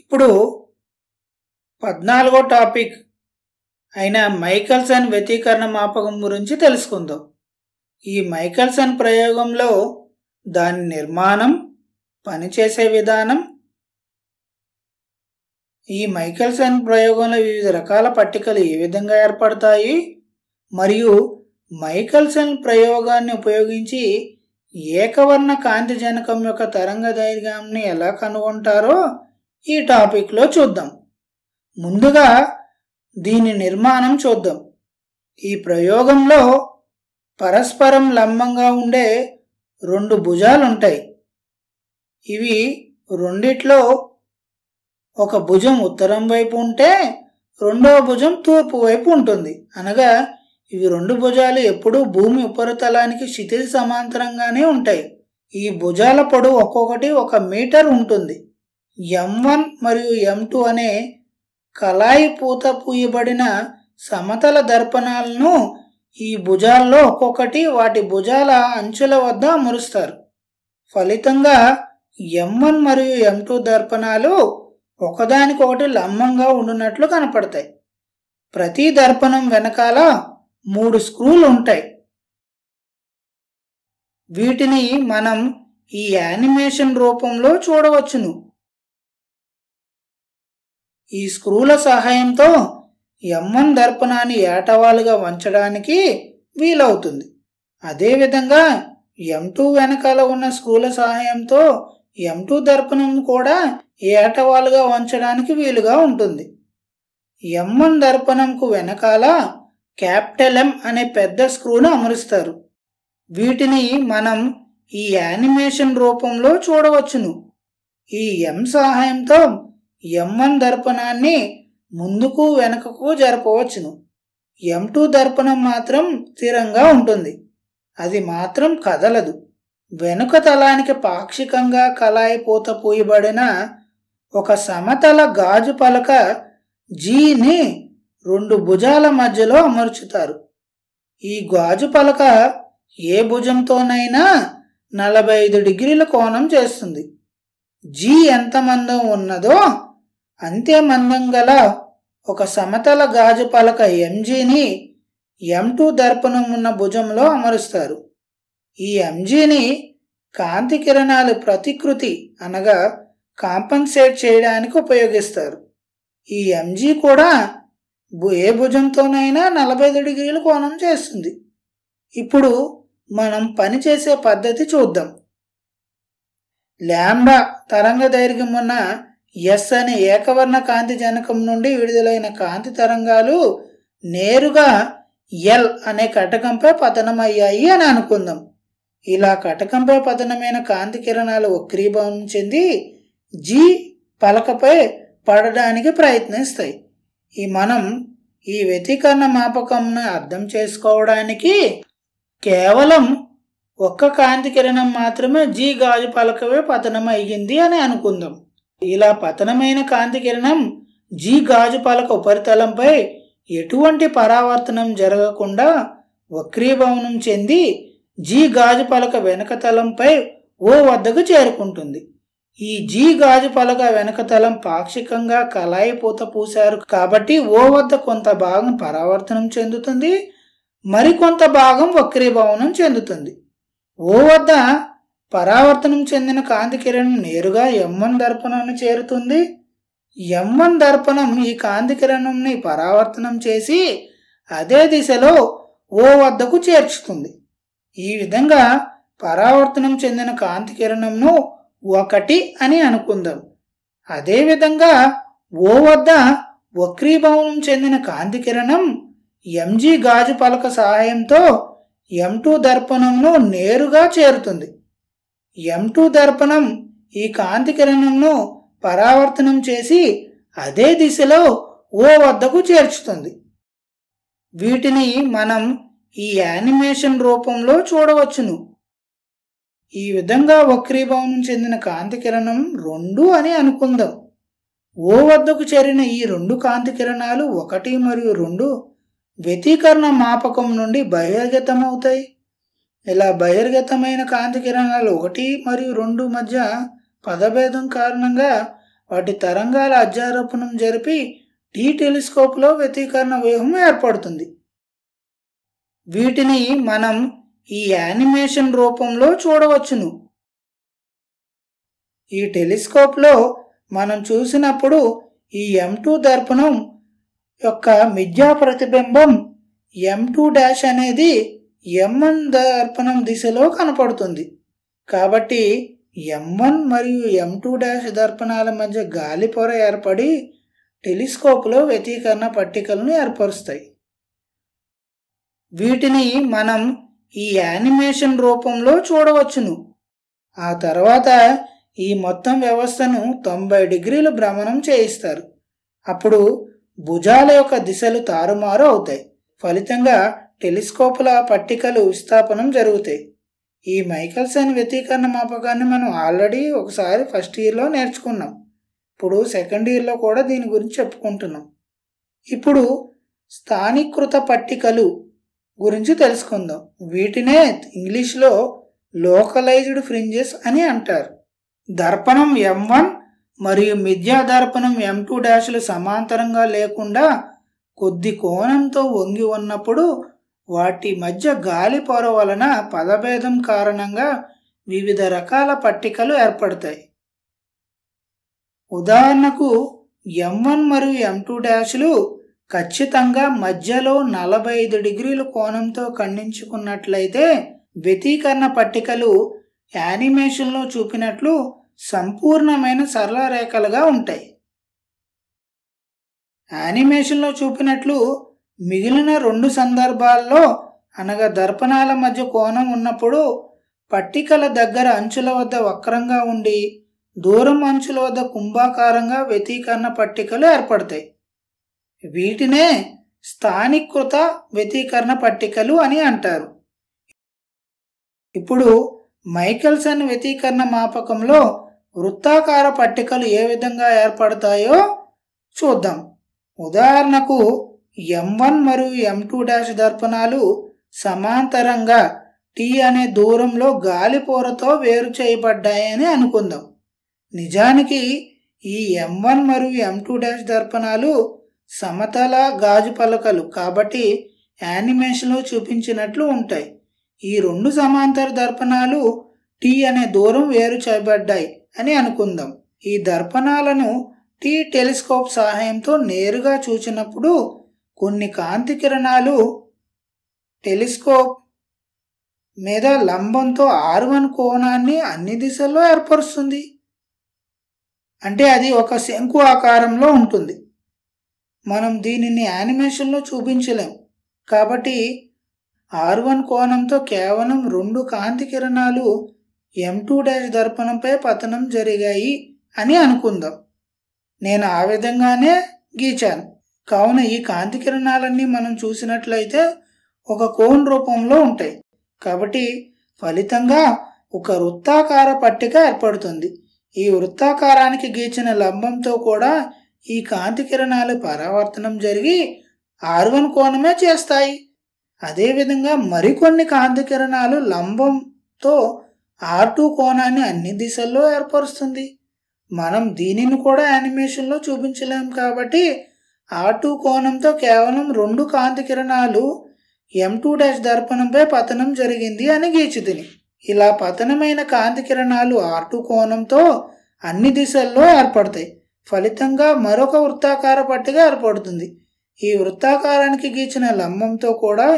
ఇప్పుడు పద్నాలుగో టాపిక్ అయిన మైకల్సన్ వ్యతీకరణ మాపకం గురించి తెలుసుకుందాం ఈ మైకల్సన్ ప్రయోగంలో దాని నిర్మాణం పనిచేసే విధానం ఈ మైకల్సన్ ప్రయోగంలో వివిధ రకాల పట్టికలు ఏ విధంగా ఏర్పడతాయి మరియు మైకల్సన్ ప్రయోగాన్ని ఉపయోగించి ఏకవర్ణ కాంతి జనకం యొక్క తరంగ దైర్ఘ్యాన్ని ఎలా కనుగొంటారో ఈ టాపిక్లో చూద్దాం ముందుగా దీని నిర్మాణం చూద్దాం ఈ ప్రయోగంలో పరస్పరం లంబంగా ఉండే రెండు భుజాలుంటాయి ఇవి రెండిట్లో ఒక భుజం ఉత్తరం వైపు ఉంటే రెండవ భుజం తూర్పు వైపు ఉంటుంది అనగా ఇవి రెండు భుజాలు ఎప్పుడూ భూమి ఉపరితలానికి క్షితిజ సమాంతరంగానే ఉంటాయి ఈ భుజాల పొడవు ఒక్కొక్కటి ఒక మీటర్ ఉంటుంది ఎం వన్ మరియు ఎం టూ అనే కళాయి పూత పూయబడిన సమతల దర్పణాలను ఈ భుజాల్లో ఒక్కొక్కటి వాటి భుజాల అంచుల వద్ద అమరుస్తారు ఫలితంగా ఎం వన్ మరియు ఎం టూ దర్పణాలు ఒకదానికొకటి లంబంగా ఉండునట్లు కనపడతాయి ప్రతి దర్పణం వెనకాల మూడు స్క్రూలు ఉంటాయి వీటిని మనం ఈ యానిమేషన్ రూపంలో చూడవచ్చును ఈ స్క్రూల సహాయంతో ఎమ్మన్ దర్పణాన్ని ఏటవాలుగా వంచడానికి వీలవుతుంది అదేవిధంగా ఎం టూ వెనకాల ఉన్న స్క్రూల సహాయంతో ఎం టూ దర్పణం కూడా ఏటవాలుగా వంచడానికి వీలుగా ఉంటుంది ఎం దర్పణంకు వెనకాల క్యాపిటల్ ఎం అనే పెద్ద స్క్రూను అమరుస్తారు వీటిని మనం ఈ యానిమేషన్ రూపంలో చూడవచ్చును ఈ ఎం సహాయంతో ఎంఎన్ దర్పణాన్ని ముందుకు వెనుకకు జరపవచ్చును ఎం టూ దర్పణం మాత్రం స్థిరంగా ఉంటుంది అది మాత్రం కదలదు వెనుక తలానికి పాక్షికంగా కలాయిపోత పూయబడిన ఒక సమతల గాజు పలక జీని రెండు భుజాల మధ్యలో అమర్చుతారు ఈ గాజు పలక ఏ భుజంతోనైనా నలభై ఐదు డిగ్రీల కోణం చేస్తుంది జీ ఎంత మందం ఉన్నదో అంతే మందం గల ఒక సమతల గాజు పలక ఎంజీని ఎం టూ దర్పణం ఉన్న భుజంలో అమరుస్తారు ఈ ఎంజీని కాంతి కిరణాలు ప్రతికృతి అనగా కాంపన్సేట్ చేయడానికి ఉపయోగిస్తారు ఈ ఎంజీ కూడా ఏ భుజంతోనైనా నలభై ఐదు డిగ్రీలు కోణం చేస్తుంది ఇప్పుడు మనం పనిచేసే పద్ధతి చూద్దాం ల్యాండా తరంగ దైర్ఘ్యం ఉన్న ఎస్ అనే ఏకవర్ణ కాంతి జనకం నుండి విడుదలైన కాంతి తరంగాలు నేరుగా ఎల్ అనే కటకంపై పతనమయ్యాయి అని అనుకుందాం ఇలా కటకంపై పతనమైన కాంతి కిరణాలు వక్రీభవనం చెంది జీ పలకపై పడడానికి ప్రయత్నిస్తాయి ఈ మనం ఈ వ్యతికరణ మాపకంను అర్థం చేసుకోవడానికి కేవలం ఒక్క కాంతి కిరణం మాత్రమే జీ గాజు పలకవే పతనం అయ్యింది అని అనుకుందాం ఇలా పతనమైన కాంతి కిరణం జీ గాజు పలక ఉపరితలంపై ఎటువంటి పరావర్తనం జరగకుండా వక్రీభవనం చెంది జీ గాజు పలక వెనక తలంపై ఓ వద్దకు చేరుకుంటుంది ఈ జీ గాజు పలక వెనక తలం పాక్షికంగా కలాయి పూత పూశారు కాబట్టి ఓ వద్ద కొంత భాగం పరావర్తనం చెందుతుంది మరికొంత భాగం వక్రీభవనం చెందుతుంది ఓ వద్ద పరావర్తనం చెందిన కాంతి కిరణం నేరుగా ఎమ్మన్ దర్పణాన్ని చేరుతుంది ఎమ్మన్ దర్పణం ఈ కాంతి కిరణంని పరావర్తనం చేసి అదే దిశలో ఓ వద్దకు చేర్చుతుంది ఈ విధంగా పరావర్తనం చెందిన కాంతి కిరణంను ఒకటి అని అనుకుందాం అదేవిధంగా ఓ వద్ద వక్రీభవనం చెందిన కాంతి కిరణం ఎంజీ గాజు పలక సహాయంతో ఎం టూ దర్పణంను నేరుగా చేరుతుంది ఎం టూ దర్పణం ఈ కాంతి కిరణంను పరావర్తనం చేసి అదే దిశలో ఓ వద్దకు చేర్చుతుంది వీటిని మనం ఈ యానిమేషన్ రూపంలో చూడవచ్చును ఈ విధంగా వక్రీభవనం చెందిన కాంతి కిరణం రెండు అని అనుకుందాం ఓ వద్దకు చేరిన ఈ రెండు కాంతి కిరణాలు ఒకటి మరియు రెండు వ్యతీకరణ మాపకం నుండి బహిర్గతమవుతాయి ఇలా బహిర్గతమైన కాంతి కిరణాలు ఒకటి మరియు రెండు మధ్య పదభేదం కారణంగా వాటి తరంగాల అధ్యారోపణం జరిపి టీ టెలిస్కోప్లో వ్యతీకరణ వ్యూహం ఏర్పడుతుంది వీటిని మనం ఈ యానిమేషన్ రూపంలో చూడవచ్చును ఈ టెలిస్కోప్లో మనం చూసినప్పుడు ఈ ఎం టూ దర్పణం యొక్క మిథ్యా ప్రతిబింబం ఎం టూ డాష్ అనేది ఎంఎన్ దర్పణం దిశలో కనపడుతుంది కాబట్టి ఎంవన్ మరియు ఎం టూ డాష్ దర్పణాల మధ్య గాలి పొర ఏర్పడి టెలిస్కోప్లో వ్యతీకరణ పట్టికలను ఏర్పరుస్తాయి వీటిని మనం ఈ యానిమేషన్ రూపంలో చూడవచ్చును ఆ తర్వాత ఈ మొత్తం వ్యవస్థను తొంభై డిగ్రీలు భ్రమణం చేయిస్తారు అప్పుడు భుజాల యొక్క దిశలు తారుమారు అవుతాయి ఫలితంగా టెలిస్కోపుల పట్టికలు విస్థాపనం జరుగుతాయి ఈ మైకల్సన్ వ్యతీకరణ మాపకాన్ని మనం ఆల్రెడీ ఒకసారి ఫస్ట్ ఇయర్లో నేర్చుకున్నాం ఇప్పుడు సెకండ్ ఇయర్లో కూడా దీని గురించి చెప్పుకుంటున్నాం ఇప్పుడు స్థానికృత పట్టికలు గురించి తెలుసుకుందాం వీటినే ఇంగ్లీష్లో లోకలైజ్డ్ ఫ్రింజెస్ అని అంటారు దర్పణం ఎం వన్ మరియు మిథ్యా దర్పణం ఎం టూ డాష్లు సమాంతరంగా లేకుండా కొద్ది కోణంతో వంగి ఉన్నప్పుడు వాటి మధ్య గాలి పొర వలన పదభేదం కారణంగా వివిధ రకాల పట్టికలు ఏర్పడతాయి ఉదాహరణకు ఎం వన్ మరియు ఎం టూ డాష్లు ఖచ్చితంగా మధ్యలో నలభై ఐదు డిగ్రీల కోణంతో ఖండించుకున్నట్లయితే వ్యతీకరణ పట్టికలు యానిమేషన్లో చూపినట్లు సంపూర్ణమైన సరళ రేఖలుగా ఉంటాయి యానిమేషన్లో చూపినట్లు మిగిలిన రెండు సందర్భాల్లో అనగా దర్పణాల మధ్య కోణం ఉన్నప్పుడు పట్టికల దగ్గర అంచుల వద్ద వక్రంగా ఉండి దూరం అంచుల వద్ద కుంభాకారంగా వ్యతీకరణ పట్టికలు ఏర్పడతాయి వీటినే స్థానికృత వ్యతీకరణ పట్టికలు అని అంటారు ఇప్పుడు మైకెల్సన్ వ్యతీకరణ మాపకంలో వృత్తాకార పట్టికలు ఏ విధంగా ఏర్పడతాయో చూద్దాం ఉదాహరణకు ఎం వన్ మరియు ఎం టూ డాష్ దర్పణాలు సమాంతరంగా టీ అనే దూరంలో గాలిపూరతో వేరు చేయబడ్డాయని అనుకుందాం నిజానికి ఈ ఎం వన్ మరియు ఎం టూ డాష్ దర్పణాలు సమతల గాజు పలకలు కాబట్టి యానిమేషన్లో చూపించినట్లు ఉంటాయి ఈ రెండు సమాంతర దర్పణాలు టీ అనే దూరం వేరు చేయబడ్డాయి అని అనుకుందాం ఈ దర్పణాలను టీ టెలిస్కోప్ సహాయంతో నేరుగా చూచినప్పుడు కొన్ని కాంతి కిరణాలు టెలిస్కోప్ మీద లంబంతో ఆర్వన్ కోణాన్ని అన్ని దిశల్లో ఏర్పరుస్తుంది అంటే అది ఒక శంకు ఆకారంలో ఉంటుంది మనం దీనిని యానిమేషన్లో చూపించలేం కాబట్టి ఆర్వన్ కోణంతో కేవలం రెండు కాంతి కిరణాలు ఎం టూ డాష్ దర్పణంపై పతనం జరిగాయి అని అనుకుందాం నేను ఆ విధంగానే గీచాను కావున ఈ కాంతి కిరణాలన్నీ మనం చూసినట్లయితే ఒక కోన్ రూపంలో ఉంటాయి కాబట్టి ఫలితంగా ఒక వృత్తాకార పట్టిక ఏర్పడుతుంది ఈ వృత్తాకారానికి గీచిన లంబంతో కూడా ఈ కాంతి కిరణాలు పరావర్తనం జరిగి ఆర్వన్ కోణమే చేస్తాయి అదేవిధంగా మరికొన్ని కాంతి కిరణాలు లంబంతో ఆర్ కోణాన్ని అన్ని దిశల్లో ఏర్పరుస్తుంది మనం దీనిని కూడా యానిమేషన్లో చూపించలేం కాబట్టి ఆటూ కోణంతో కేవలం రెండు కాంతి కిరణాలు ఎం టూ డాష్ దర్పణంపై పతనం జరిగింది అని గీచితిని ఇలా పతనమైన కాంతి కిరణాలు ఆర్టు కోణంతో అన్ని దిశల్లో ఏర్పడతాయి ఫలితంగా మరొక వృత్తాకార పట్టిక ఏర్పడుతుంది ఈ వృత్తాకారానికి గీచిన లంబంతో కూడా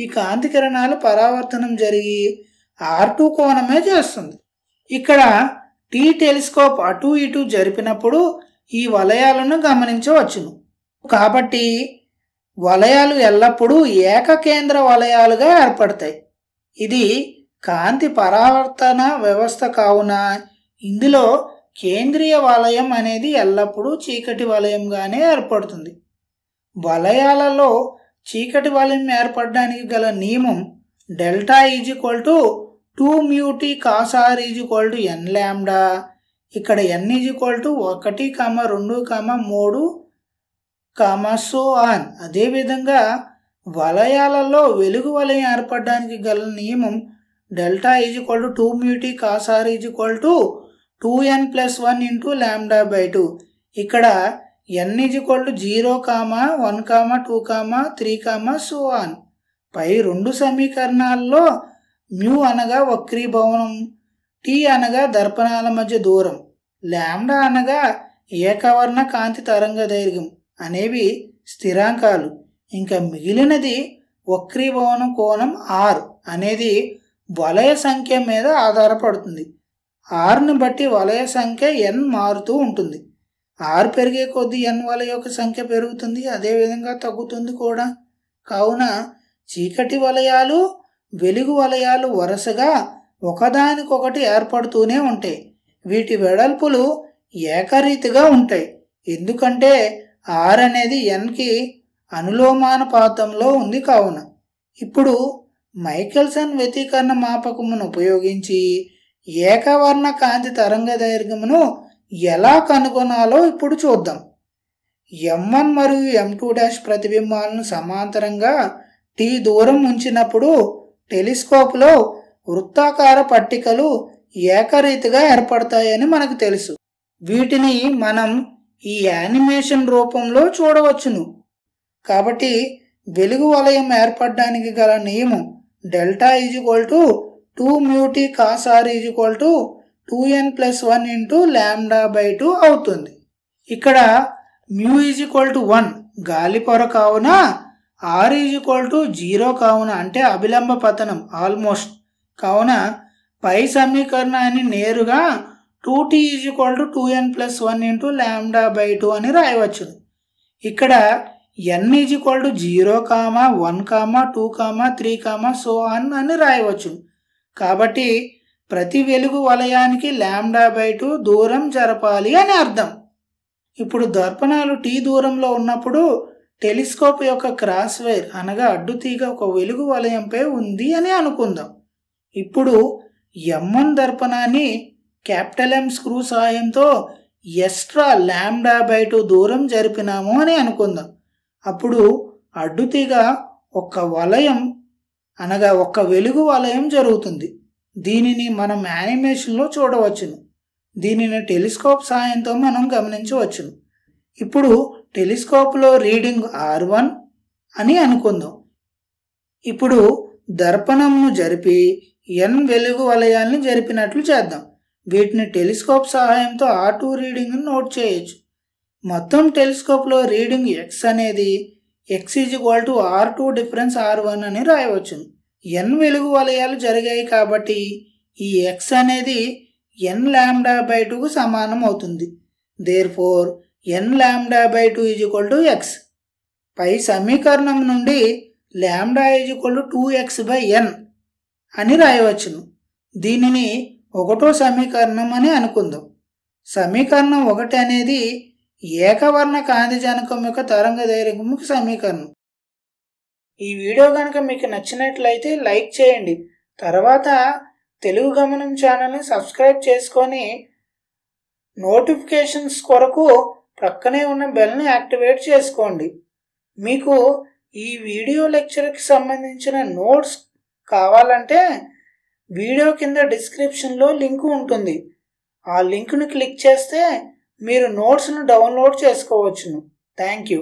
ఈ కాంతి కిరణాలు పరావర్తనం జరిగి ఆర్టు కోణమే చేస్తుంది ఇక్కడ టీ టెలిస్కోప్ అటు ఇటు జరిపినప్పుడు ఈ వలయాలను గమనించవచ్చును కాబట్టి వలయాలు ఎల్లప్పుడూ ఏకకేంద్ర వలయాలుగా ఏర్పడతాయి ఇది కాంతి పరావర్తన వ్యవస్థ కావున ఇందులో కేంద్రీయ వలయం అనేది ఎల్లప్పుడూ చీకటి వలయంగానే ఏర్పడుతుంది వలయాలలో చీకటి వలయం ఏర్పడడానికి గల నియమం delta is equal to two mu t cos r is equal to n lambda ఇక్కడ ఎన్ ఈజ్ ఈక్వల్ టు ఒకటి కామ రెండు కామ మూడు కామా సో ఆన్ అదేవిధంగా వలయాలలో వెలుగు వలయం ఏర్పడడానికి గల నియమం delta is equal to two mu t cos r is equal to two n plus one into lambda by two ఇక్కడ n is equal to zero comma one comma two comma three comma so on పై రెండు సమీకరణాల్లో mu అనగా వక్రీభవనం tea అనగా దర్పణాల మధ్య దూరం ల్యాండా అనగా ఏకవర్ణ కాంతి తరంగ దైర్ఘ్యం అనేవి స్థిరాంకాలు ఇంకా మిగిలినది వక్రీభవనం కోణం ఆర్ అనేది వలయ సంఖ్య మీద ఆధారపడుతుంది ఆర్ని బట్టి వలయ సంఖ్య ఎన్ మారుతూ ఉంటుంది ఆర్ పెరిగే కొద్దీ ఎన్ వలయ యొక్క సంఖ్య పెరుగుతుంది అదేవిధంగా తగ్గుతుంది కూడా కావున చీకటి వలయాలు వెలుగు వలయాలు వరుసగా ఒకదానికొకటి ఏర్పడుతూనే ఉంటాయి వీటి వెడల్పులు ఏకరీతిగా ఉంటాయి ఎందుకంటే ఆర్ అనేది ఎన్కి అనులోమానుపాతంలో ఉంది కావున ఇప్పుడు మైకెల్సన్ వ్యతీకరణ మాపకమును ఉపయోగించి ఏకవర్ణ కాంతి తరంగ దైర్ఘ్యమును ఎలా కనుగొనాలో ఇప్పుడు చూద్దాం ఎం వన్ మరియు ఎం టూ డాష్ ప్రతిబింబాలను సమాంతరంగా టీ దూరం ఉంచినప్పుడు టెలిస్కోప్లో వృత్తాకార పట్టికలు ఏకరీతిగా ఏర్పడతాయని మనకు తెలుసు వీటిని మనం ఈ యానిమేషన్ రూపంలో చూడవచ్చును కాబట్టి వెలుగు వలయం ఏర్పడడానికి గల నియమం delta is equal to two mu t cos r is equal to two n plus one into lambda by two అవుతుంది ఇక్కడ mu is equal to one గాలి పొర కావున r is equal to zero కావున అంటే అభిలంబ పతనం ఆల్మోస్ట్ కావున పై సమీకరణాన్ని నేరుగా two t is equal to two n plus one into lambda by two అని రాయవచ్చు ఇక్కడ n is equal to zero comma one comma two comma three comma so on అని రాయవచ్చు కాబట్టి ప్రతి వెలుగు వలయానికి ల్యాండా బై టూ దూరం జరపాలి అని అర్థం ఇప్పుడు దర్పణాలు టీ దూరంలో ఉన్నప్పుడు టెలిస్కోప్ యొక్క క్రాస్ వైర్ అనగా అడ్డుతీగ ఒక వెలుగు వలయంపై ఉంది అని అనుకుందాం ఇప్పుడు ఎమ్మన్ దర్పణాన్ని క్యాపిటల్ ఎం స్క్రూ సహాయంతో ఎక్స్ట్రా ల్యాండా బై టూ దూరం జరిపినాము అని అనుకుందాం అప్పుడు అడ్డుతీగ ఒక వలయం అనగా ఒక వెలుగు వలయం జరుగుతుంది దీనిని మనం యానిమేషన్లో చూడవచ్చును దీనిని టెలిస్కోప్ సహాయంతో మనం గమనించవచ్చును ఇప్పుడు టెలిస్కోప్లో రీడింగ్ ఆర్ వన్ అని అనుకుందాం ఇప్పుడు దర్పణంను జరిపి ఎన్ వెలుగు వలయాల్ని జరిపినట్లు చేద్దాం వీటిని టెలిస్కోప్ సహాయంతో ఆ టూ రీడింగ్ను నోట్ చేయొచ్చు మొత్తం టెలిస్కోప్లో రీడింగ్ ఎక్స్ అనేది X is equal to R two difference R one అని రాయవచ్చు ఎన్ వెలుగు వలయాలు జరిగాయి కాబట్టి ఈ ఎక్స్ అనేది ఎన్ ల్యాండా బై టూకు సమానం అవుతుంది there therefore n lambda by two is equal to X పై సమీకరణం నుండి lambda is equal to two X by n అని రాయవచ్చును దీనిని ఒకటో సమీకరణం అని అనుకుందాం సమీకరణం ఒకటి అనేది ఏకవర్ణ కాంతిజనకం యొక్క తరంగ దైర్ఘ్యముకు సమీకరణం ఈ వీడియో కనుక మీకు నచ్చినట్లయితే లైక్ చేయండి తర్వాత తెలుగు గమనం ఛానల్ని సబ్స్క్రైబ్ చేసుకొని నోటిఫికేషన్స్ కొరకు ప్రక్కనే ఉన్న బెల్ని యాక్టివేట్ చేసుకోండి మీకు ఈ వీడియో లెక్చర్కి సంబంధించిన నోట్స్ కావాలంటే వీడియో కింద డిస్క్రిప్షన్లో లింకు ఉంటుంది ఆ లింకును క్లిక్ చేస్తే మీరు నోట్స్ను డౌన్లోడ్ చేసుకోవచ్చును థ్యాంక్ యూ